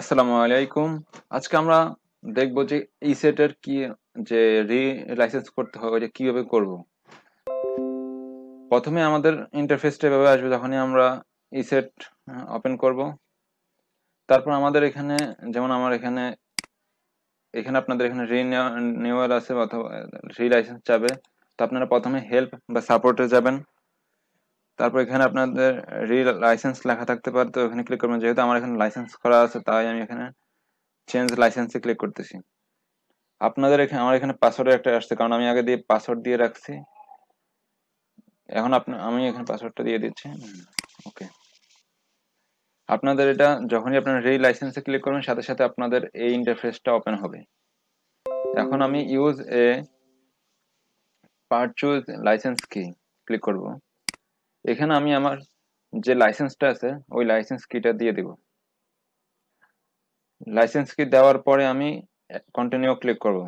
আসসালামু আলাইকুম আজকে আমরা দেখব যে এই সেটের কি যে রি লাইসেন্স করতে হবে যে কিভাবে করব প্রথমে আমাদের ইন্টারফেসটা এভাবে আসবে যখনই আমরা এই সেট ওপেন করব তারপর আমাদের এখানে যেমন আমার এখানে এখানে আপনাদের এখানে রি নিউয়াল আছে অথবা রি লাইসেন্স চাবে তো আপনারা প্রথমে হেল্প বা সাপোর্টে যাবেন তারপর এখানে আপনাদের রি লাইসেন্স লেখা থাকতে পারে তো এখানে ক্লিক করবেন যেহেতু আমার এখানে লাইসেন্স করা আছে তাই আমি এখানে চেঞ্জ লাইসেন্সে ক্লিক করতেছি আপনাদের এখানে আমার এখানে পাসওয়ার্ডের একটা আসছে কারণ আমি আগে দিয়ে পাসওয়ার্ড দিয়ে রাখছি এখন আপনি আমি এখানে পাসওয়ার্ডটা দিয়ে দিচ্ছি ওকে আপনাদের এটা যখনই আপনার রি লাইসেন্সে ক্লিক করবেন সাথে সাথে আপনাদের এই ইন্টারফেসটা ওপেন হবে এখন আমি ইউজ এ পারচুজ লাইসেন্স কি ক্লিক করবো এখানে আমি আমার যে লাইসেন্সটা আছে ওই লাইসেন্স কিটা দিয়ে দিব লাইসেন্স কি দেওয়ার পরে আমি কন্টিনিউ ক্লিক করব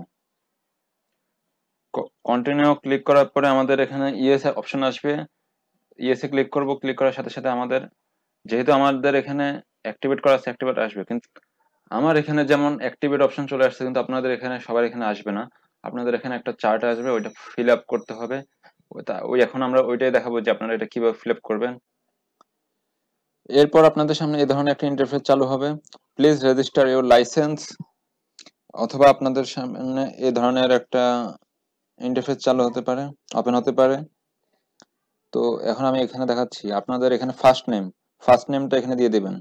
কন্টিনিউ ক্লিক করার পরে আমাদের এখানে ইএস অপশন আসবে ইএসএ ক্লিক করব ক্লিক করার সাথে সাথে আমাদের যেহেতু আমাদের এখানে অ্যাক্টিভেট করা আছে অ্যাক্টিভেট আসবে কিন্তু আমার এখানে যেমন অ্যাক্টিভেট অপশন চলে আসছে কিন্তু আপনাদের এখানে সবার এখানে আসবে না আপনাদের এখানে একটা চার্ট আসবে ওইটা ফিল আপ করতে হবে তা ওই এখন আমরা ওইটাই দেখাবো যে আপনারা এটা কিভাবে ফিল করবেন এরপর আপনাদের সামনে এই ধরনের একটা ইন্টারফেস চালু হবে প্লিজ রেজিস্টার ইউর লাইসেন্স অথবা আপনাদের সামনে এ ধরনের একটা ইন্টারফেস চালু হতে পারে ওপেন হতে পারে তো এখন আমি এখানে দেখাচ্ছি আপনাদের এখানে ফার্স্ট নেম ফার্স্ট নেমটা এখানে দিয়ে দিবেন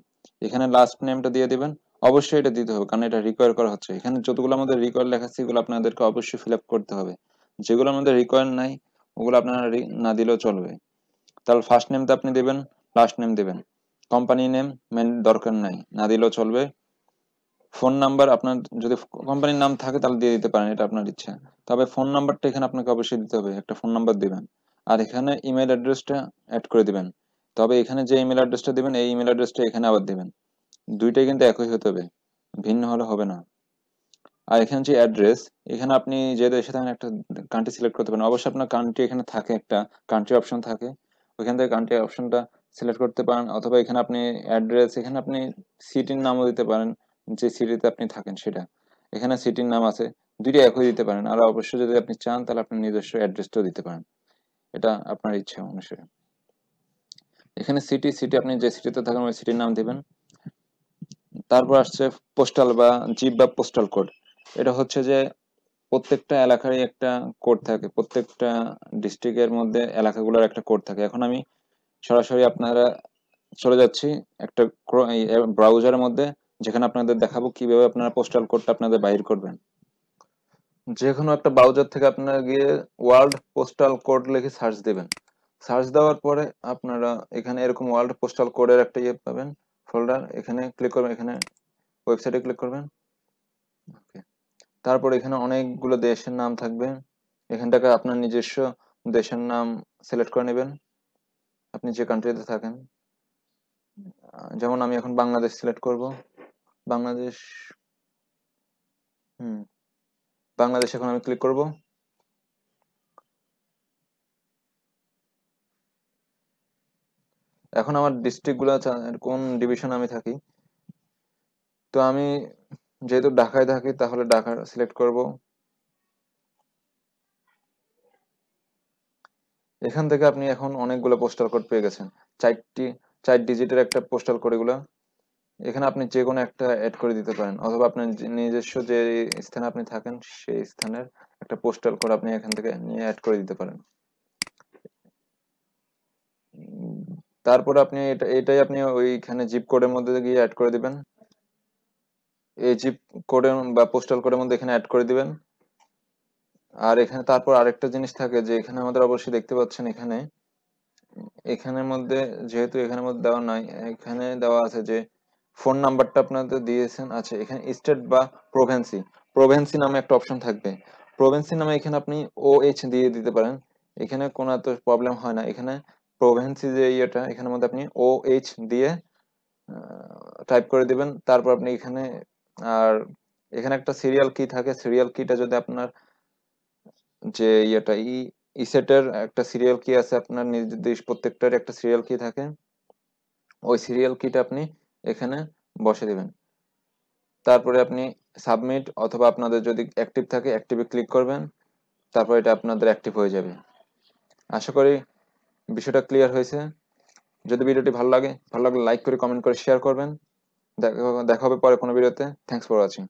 এখানে লাস্ট নেমটা দিয়ে দিবেন অবশ্যই এটা দিতে হবে কারণ এটা রিকোয়ার করা হচ্ছে এখানে যতগুলো আমাদের রিকোয়ার লেখা সেগুলো আপনাদেরকে অবশ্যই ফিল করতে হবে যেগুলো আমাদের রিকোয়ার নাই ওগুলো আপনারা না দিলেও চলবে তাহলে ফার্স্ট নেম তো আপনি দেবেন লাস্ট নেম দেবেন কোম্পানি নেম মেন দরকার নাই না দিলেও চলবে ফোন নাম্বার আপনার যদি কোম্পানির নাম থাকে তাহলে দিয়ে দিতে পারেন এটা আপনার ইচ্ছা তবে ফোন নাম্বারটা এখানে আপনাকে অবশ্যই দিতে হবে একটা ফোন নাম্বার দেবেন আর এখানে ইমেল অ্যাড্রেসটা অ্যাড করে দেবেন তবে এখানে যে ইমেল অ্যাড্রেসটা দেবেন এই ইমেল অ্যাড্রেসটা এখানে আবার দেবেন দুইটাই কিন্তু একই হতে হবে ভিন্ন হলে হবে না আর এখানে যে অ্যাড্রেস এখানে আপনি যে দেশে থাকেন একটা কান্ট্রি সিলেক্ট করতে পারেন অবশ্যই আপনার কান্ট্রি এখানে থাকে একটা কান্ট্রি অপশন থাকে ওইখান থেকে কান্ট্রি অপশনটা সিলেক্ট করতে পারেন অথবা এখানে আপনি অ্যাড্রেস এখানে আপনি সিটির নামও দিতে পারেন যে সিটিতে আপনি থাকেন সেটা এখানে সিটির নাম আছে দুইটা একই দিতে পারেন আর অবশ্যই যদি আপনি চান তাহলে আপনি নিজস্ব অ্যাড্রেসটাও দিতে পারেন এটা আপনার ইচ্ছা অনুসারে এখানে সিটি সিটি আপনি যে সিটিতে থাকেন ওই সিটির নাম দিবেন তারপর আসছে পোস্টাল বা জিপ বা পোস্টাল কোড এটা হচ্ছে যে প্রত্যেকটা এলাকারই একটা কোড থাকে প্রত্যেকটা ডিস্ট্রিক্টের মধ্যে এলাকাগুলোর একটা কোড থাকে এখন আমি সরাসরি আপনারা চলে যাচ্ছি একটা ব্রাউজারের মধ্যে যেখানে আপনাদের দেখাবো কিভাবে আপনারা পোস্টাল কোডটা আপনাদের বাহির করবেন যে কোনো একটা ব্রাউজার থেকে আপনারা গিয়ে ওয়ার্ল্ড পোস্টাল কোড লিখে সার্চ দেবেন সার্চ দেওয়ার পরে আপনারা এখানে এরকম ওয়ার্ল্ড পোস্টাল কোডের একটা ইয়ে পাবেন ফোল্ডার এখানে ক্লিক করবেন এখানে ওয়েবসাইটে ক্লিক করবেন ওকে তারপর এখানে অনেকগুলো দেশের নাম থাকবে এখান থেকে আপনার নিজস্ব দেশের নাম সিলেক্ট করে নেবেন আপনি যে কান্ট্রিতে থাকেন যেমন আমি এখন বাংলাদেশ সিলেক্ট করব বাংলাদেশ হুম বাংলাদেশ এখন আমি ক্লিক করব এখন আমার ডিস্ট্রিক্ট গুলা কোন ডিভিশন আমি থাকি তো আমি যেহেতু ঢাকায় থাকি তাহলে ঢাকা সিলেক্ট করব এখান থেকে আপনি এখন অনেকগুলো পোস্টাল কোড পেয়ে গেছেন চারটি চার ডিজিটের একটা পোস্টাল এগুলো এখানে আপনি যে কোনো একটা অ্যাড করে দিতে পারেন অথবা আপনার নিজস্ব যে স্থানে আপনি থাকেন সেই স্থানের একটা পোস্টাল কোড আপনি এখান থেকে নিয়ে অ্যাড করে দিতে পারেন তারপর আপনি এটা এটাই আপনি ওইখানে জিপ কোডের মধ্যে গিয়ে অ্যাড করে দিবেন এই জিপ কোডের বা পোস্টাল কোডের মধ্যে এখানে অ্যাড করে দিবেন আর এখানে তারপর আরেকটা জিনিস থাকে যে এখানে আমাদের অবশ্যই দেখতে পাচ্ছেন এখানে এখানের মধ্যে যেহেতু এখানে মধ্যে দেওয়া নাই এখানে দেওয়া আছে যে ফোন নাম্বারটা আপনাদের দিয়েছেন আছে আচ্ছা, এখানে স্টেট বা প্রোভেন্সি প্রোভেন্সি নামে একটা অপশন থাকবে প্রোভেন্সি নামে এখানে আপনি ও এইচ দিয়ে দিতে পারেন এখানে কোনো এত প্রবলেম হয় না এখানে প্রোভেন্সি যে ইয়েটা এখানে মধ্যে আপনি ও এইচ দিয়ে টাইপ করে দিবেন তারপর আপনি এখানে আর এখানে একটা সিরিয়াল কি থাকে সিরিয়াল কিটা যদি আপনার যে ইয়েটা ই ইসেটের একটা সিরিয়াল কি আছে আপনার নির্দিষ্ট প্রত্যেকটার একটা সিরিয়াল কি থাকে ওই সিরিয়াল কিটা আপনি এখানে বসে দিবেন তারপরে আপনি সাবমিট অথবা আপনাদের যদি অ্যাক্টিভ থাকে অ্যাক্টিভে ক্লিক করবেন তারপর এটা আপনাদের অ্যাক্টিভ হয়ে যাবে আশা করি বিষয়টা ক্লিয়ার হয়েছে যদি ভিডিওটি ভালো লাগে ভালো লাগলে লাইক করে কমেন্ট করে শেয়ার করবেন দেখা হবে পরে কোনো ভিডিওতে থ্যাঙ্কস ফর ওয়াচিং